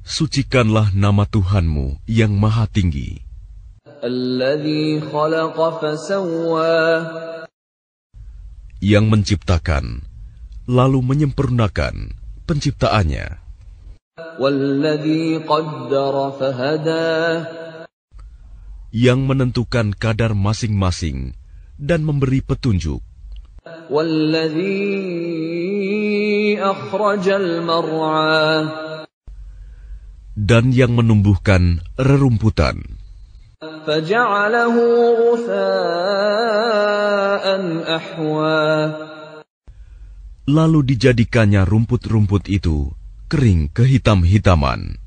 Sucikanlah nama Tuhanmu yang maha tinggi. Yang menciptakan, lalu menyempurnakan penciptaannya. Yang menentukan kadar masing-masing dan memberi petunjuk. Dan yang menumbuhkan rerumputan. Lalu dijadikannya rumput-rumput itu kering kehitam-hitaman.